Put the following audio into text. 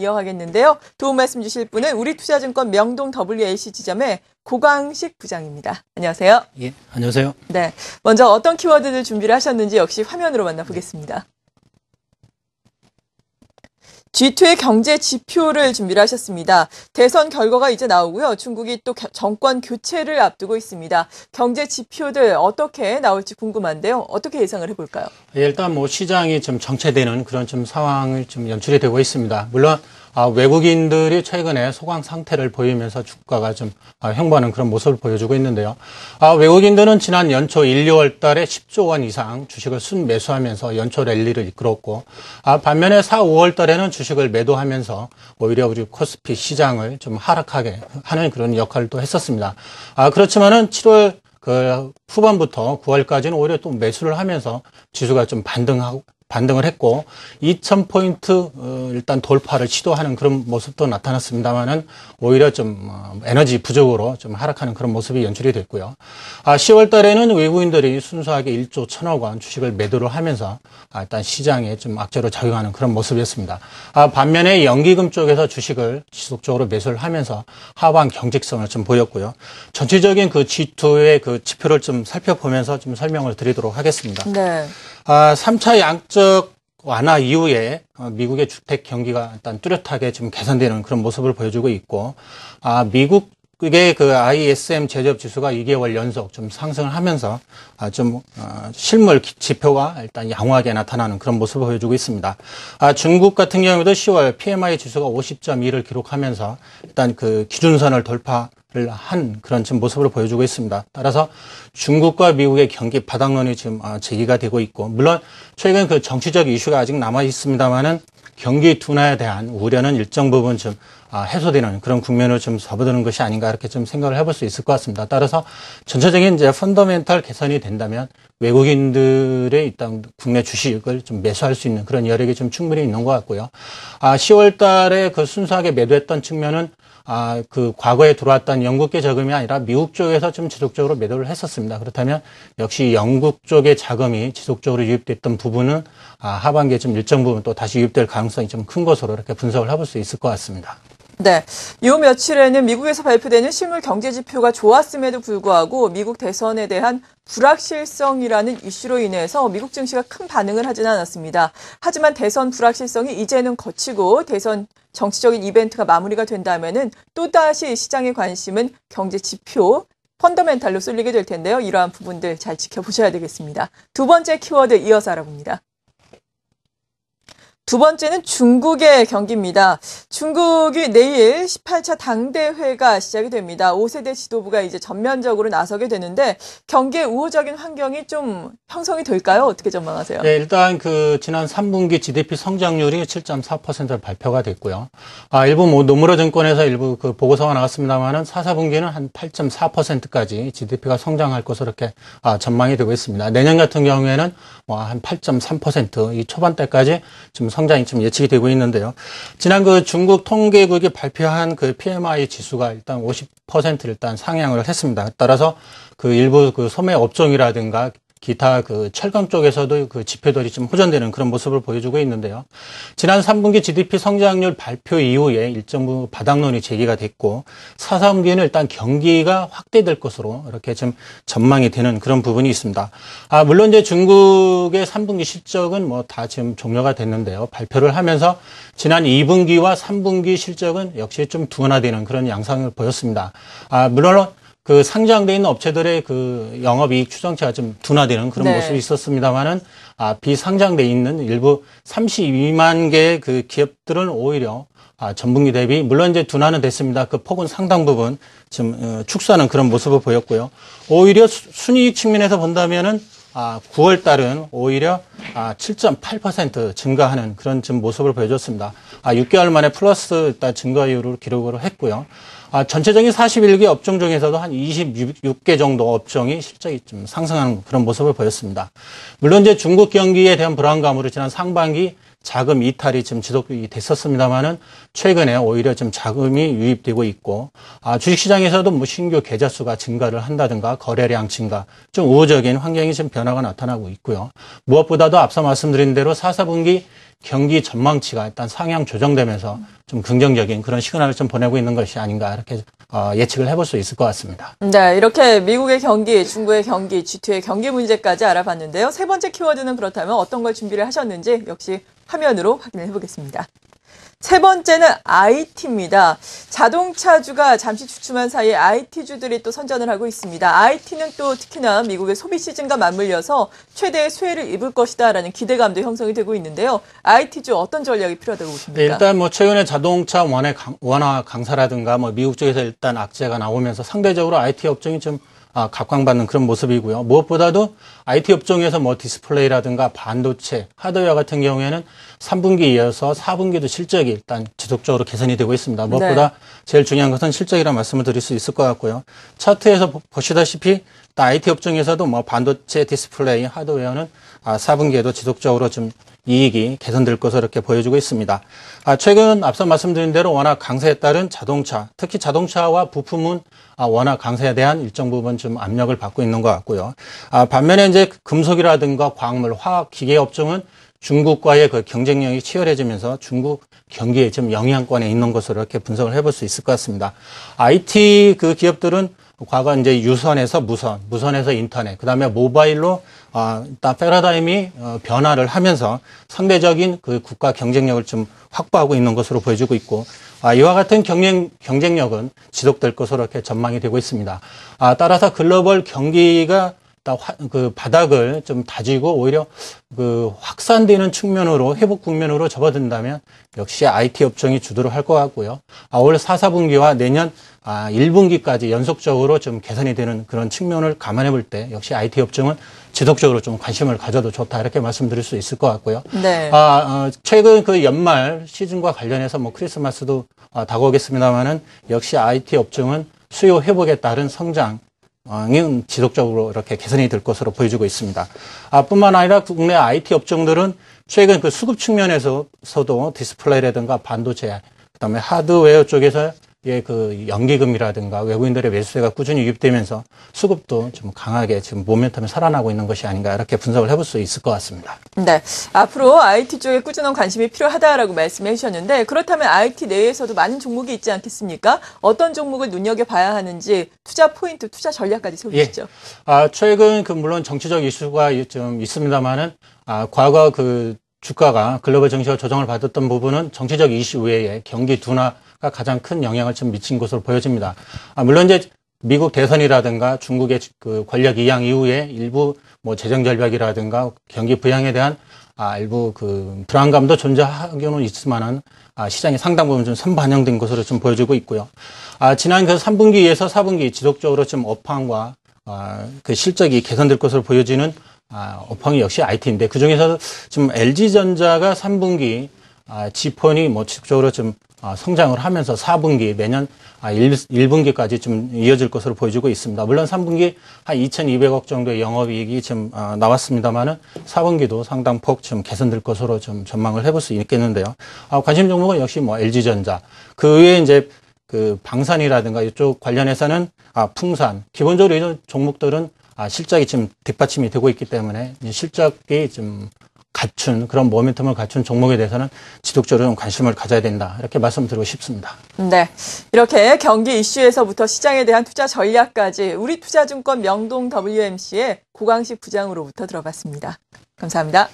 이어가겠는데요. 도움 말씀 주실 분은 우리투자증권 명동 WLC 지점의 고광식 부장입니다. 안녕하세요. 예, 안녕하세요. 네. 먼저 어떤 키워드를 준비를 하셨는지 역시 화면으로 만나보겠습니다. G2의 경제 지표를 준비를 하셨습니다. 대선 결과가 이제 나오고요. 중국이 또 정권 교체를 앞두고 있습니다. 경제 지표들 어떻게 나올지 궁금한데요. 어떻게 예상을 해볼까요? 예, 일단 뭐 시장이 좀 정체되는 그런 좀 상황을 좀 연출이 되고 있습니다. 물론 아, 외국인들이 최근에 소강 상태를 보이면서 주가가 좀 아, 형부하는 그런 모습을 보여주고 있는데요. 아, 외국인들은 지난 연초 1, 2월 달에 10조 원 이상 주식을 순매수하면서 연초 랠리를 이끌었고 아, 반면에 4, 5월 달에는 주식을 매도하면서 오히려 뭐 우리 코스피 시장을 좀 하락하게 하는 그런 역할을 또 했었습니다. 아, 그렇지만은 7월 그 후반부터 9월까지는 오히려 또 매수를 하면서 지수가 좀 반등하고 반등을 했고 2,000포인트 어, 일단 돌파를 시도하는 그런 모습도 나타났습니다만은 오히려 좀 어, 에너지 부족으로 좀 하락하는 그런 모습이 연출이 됐고요. 10월 아, 달에는 외국인들이 순수하게 1조 1 0 0 0억원 주식을 매도를 하면서 아, 일단 시장에 좀 악재로 작용하는 그런 모습이었습니다. 아, 반면에 연기금 쪽에서 주식을 지속적으로 매수를 하면서 하방 경직성을 좀 보였고요. 전체적인 그 G2의 그 지표를 좀 살펴보면서 좀 설명을 드리도록 하겠습니다. 네. 3차 아, 양적 완화 이후에 어, 미국의 주택 경기가 일단 뚜렷하게 지금 개선되는 그런 모습을 보여주고 있고 아, 미국 의그 ISM 제조업 지수가 2개월 연속 좀 상승을 하면서 아, 좀 어, 실물 지표가 일단 양호하게 나타나는 그런 모습을 보여주고 있습니다. 아, 중국 같은 경우도 10월 PMI 지수가 50.2를 기록하면서 일단 그 기준선을 돌파 한 그런 지금 모습을 보여주고 있습니다. 따라서 중국과 미국의 경기 바닥론이 지금 아, 제기가 되고 있고 물론 최근 그 정치적 이슈가 아직 남아 있습니다만은 경기 둔화에 대한 우려는 일정 부분 좀 아, 해소되는 그런 국면을 좀 접어드는 것이 아닌가 이렇게 좀 생각을 해볼 수 있을 것 같습니다. 따라서 전체적인 이제 펀더멘탈 개선이 된다면 외국인들의 일단 국내 주식을 좀 매수할 수 있는 그런 여력이 좀 충분히 있는 것 같고요. 아, 10월 달에 그 순수하게 매도했던 측면은 아, 그 과거에 들어왔던 영국계 자금이 아니라 미국 쪽에서 좀 지속적으로 매도를 했었습니다. 그렇다면 역시 영국 쪽의 자금이 지속적으로 유입됐던 부분은 아, 하반기에 좀 일정 부분 또 다시 유입될 가능성이 좀 큰 것으로 이렇게 분석을 해볼 수 있을 것 같습니다. 네. 요 며칠에는 미국에서 발표되는 실물 경제 지표가 좋았음에도 불구하고 미국 대선에 대한 불확실성이라는 이슈로 인해서 미국 증시가 큰 반응을 하진 않았습니다. 하지만 대선 불확실성이 이제는 거치고 대선 정치적인 이벤트가 마무리가 된다면은 또다시 시장의 관심은 경제 지표 펀더멘탈로 쏠리게 될 텐데요. 이러한 부분들 잘 지켜보셔야 되겠습니다. 두 번째 키워드 이어서 알아봅니다. 두 번째는 중국의 경기입니다. 중국이 내일 18차 당대회가 시작이 됩니다. 5세대 지도부가 이제 전면적으로 나서게 되는데 경기의 우호적인 환경이 좀 형성이 될까요? 어떻게 전망하세요? 네, 일단 그 지난 3분기 GDP 성장률이 7.4% 발표가 됐고요. 아, 일부 뭐 노무라 증권에서 일부 그 보고서가 나왔습니다만은 4, 4분기는 한 8.4%까지 GDP가 성장할 것으로 이렇게 아, 전망이 되고 있습니다. 내년 같은 경우에는 뭐 한 8.3%이 초반대까지 지금 성장이 좀 예측이 되고 있는데요. 지난 그 중국 통계국이 발표한 그 PMI 지수가 일단 50% 일단 상향을 했습니다. 따라서 그 일부 그 소매 업종이라든가 기타 그 철강 쪽에서도 그 지표들이 좀 호전되는 그런 모습을 보여주고 있는데요. 지난 3분기 GDP 성장률 발표 이후에 일정부 바닥론이 제기가 됐고 4, 3분기에는 일단 경기가 확대될 것으로 이렇게 좀 전망이 되는 그런 부분이 있습니다. 아, 물론 이제 중국의 3분기 실적은 뭐 다 지금 종료가 됐는데요. 발표를 하면서 지난 2분기와 3분기 실적은 역시 좀 둔화되는 그런 양상을 보였습니다. 아, 물론 그 상장돼 있는 업체들의 그 영업이익 추정치가 좀 둔화되는 그런 네. 모습이 있었습니다만은 아, 비상장돼 있는 일부 32만 개의 그 기업들은 오히려 아, 전분기 대비 물론 이제 둔화는 됐습니다. 그 폭은 상당 부분 지 어, 축소하는 그런 모습을 보였고요. 오히려 순이익 측면에서 본다면은 아, 9월 달은 오히려 아, 7.8% 증가하는 그런 지 모습을 보여줬습니다. 아, 6개월 만에 플러스 일단 증가율을 기록을 했고요. 아, 전체적인 41개 업종 중에서도 한 26개 정도 업종이 실적이 좀 상승하는 그런 모습을 보였습니다. 물론 이제 중국 경기에 대한 불안감으로 지난 상반기 자금 이탈이 지금 지속이 됐었습니다만은 최근에 오히려 지금 자금이 유입되고 있고 아, 주식시장에서도 뭐 신규 계좌 수가 증가를 한다든가 거래량 증가 좀 우호적인 환경이 지금 변화가 나타나고 있고요. 무엇보다도 앞서 말씀드린 대로 4, 4분기 경기 전망치가 일단 상향 조정되면서 좀 긍정적인 그런 시그널을 좀 보내고 있는 것이 아닌가 이렇게 어, 예측을 해볼 수 있을 것 같습니다. 네, 이렇게 미국의 경기, 중국의 경기, G2의 경기 문제까지 알아봤는데요. 세 번째 키워드는 그렇다면 어떤 걸 준비를 하셨는지 역시 화면으로 확인해 보겠습니다. 세 번째는 IT입니다. 자동차주가 잠시 주춤한 사이에 IT주들이 또 선전을 하고 있습니다. IT는 또 특히나 미국의 소비 시즌과 맞물려서 최대의 수혜를 입을 것이다라는 기대감도 형성이 되고 있는데요. IT주 어떤 전략이 필요하다고 보십니까? 네, 일단 뭐 최근에 자동차 원화 강사라든가 뭐 미국 쪽에서 일단 악재가 나오면서 상대적으로 IT 업종이 좀 아, 각광받는 그런 모습이고요. 무엇보다도 IT 업종에서 뭐 디스플레이라든가 반도체, 하드웨어 같은 경우에는 3분기 이어서 4분기도 실적이 일단 지속적으로 개선이 되고 있습니다. 무엇보다 네. 제일 중요한 것은 실적이라는 말씀을 드릴 수 있을 것 같고요. 차트에서 보시다시피 IT 업종에서도 뭐 반도체, 디스플레이, 하드웨어는 4분기에도 아, 지속적으로 좀 이익이 개선될 것으로 이렇게 보여지고 있습니다. 아, 최근 앞서 말씀드린 대로 워낙 강세에 따른 자동차, 특히 자동차와 부품은 아, 워낙 강세에 대한 일정 부분 좀 압력을 받고 있는 것 같고요. 아, 반면에 이제 금속이라든가 광물, 화학, 기계 업종은 중국과의 그 경쟁력이 치열해지면서 중국 경기에 지금 영향권에 있는 것으로 이렇게 분석을 해볼 수 있을 것 같습니다. IT 그 기업들은 과거 이제 유선에서 무선, 무선에서 인터넷, 그 다음에 모바일로 어, 아, 일단 패러다임이 어, 변화를 하면서 상대적인 그 국가 경쟁력을 좀 확보하고 있는 것으로 보여지고 있고 아, 이와 같은 경쟁, 경쟁력은 지속될 것으로 이렇게 전망이 되고 있습니다. 아, 따라서 글로벌 경기가 그 바닥을 좀 다지고 오히려 그 확산되는 측면으로 회복 국면으로 접어든다면 역시 IT 업종이 주도를 할 것 같고요. 아, 올 4, 4분기와 내년 아, 1분기까지 연속적으로 좀 개선이 되는 그런 측면을 감안해 볼 때 역시 IT 업종은 지속적으로 좀 관심을 가져도 좋다 이렇게 말씀드릴 수 있을 것 같고요. 네. 아, 어, 최근 그 연말 시즌과 관련해서 뭐 크리스마스도 아, 다가오겠습니다만은 역시 IT 업종은 수요 회복에 따른 성장 은 지속적으로 이렇게 개선이 될 것으로 보여지고 있습니다. 아, 뿐만 아니라 국내 IT 업종들은 최근 그 수급 측면에서도 디스플레이라든가 반도체, 그다음에 하드웨어 쪽에서 예, 그 연기금이라든가 외국인들의 매수세가 꾸준히 유입되면서 수급도 좀 강하게 지금 모멘텀이 살아나고 있는 것이 아닌가 이렇게 분석을 해볼 수 있을 것 같습니다. 네. 앞으로 IT 쪽에 꾸준한 관심이 필요하다라고 말씀해 주셨는데 그렇다면 IT 내에서도 많은 종목이 있지 않겠습니까? 어떤 종목을 눈여겨봐야 하는지 투자 포인트, 투자 전략까지 소개시죠. 예. 아, 최근 그 물론 정치적 이슈가 좀 있습니다만은 아, 과거 그 주가가 글로벌 정시와 조정을 받았던 부분은 정치적 이슈 외에 경기 둔화 가장 큰 영향을 좀 미친 것으로 보여집니다. 아, 물론 이제 미국 대선이라든가 중국의 그 권력 이양 이후에 일부 뭐 재정 절벽이라든가 경기 부양에 대한 아, 일부 그 불안감도 존재하기는 있지만은 아, 시장이 상당 부분 좀 선반영된 것으로 좀 보여지고 있고요. 아, 지난 그 3분기에서 4분기 지속적으로 좀 업황과 아, 그 실적이 개선될 것으로 보여지는 아, 업황이 역시 IT인데 그 중에서 좀 LG 전자가 3분기 아, 지폰이 뭐 직접적으로 좀 아, 성장을 하면서 4분기 매년 1, 아, 분기까지좀 이어질 것으로 보여지고 있습니다. 물론 3분기 한 2,200억 정도의 영업이익이 지금 아, 나왔습니다만은 4분기도 상당폭 좀 개선될 것으로 좀 전망을 해볼 수 있겠는데요. 관심 종목은 역시 뭐 LG전자 그 외에 이제 그 방산이라든가 이쪽 관련해서는 풍산 기본적으로 이런 종목들은 실적이 지금 뒷받침이 되고 있기 때문에 실적이 좀 갖춘 그런 모멘텀을 갖춘 종목에 대해서는 지속적으로 좀 관심을 가져야 된다 이렇게 말씀드리고 싶습니다. 네, 이렇게 경기 이슈에서부터 시장에 대한 투자 전략까지 우리 투자증권 명동 WMC의 고광식 부장으로부터 들어봤습니다. 감사합니다.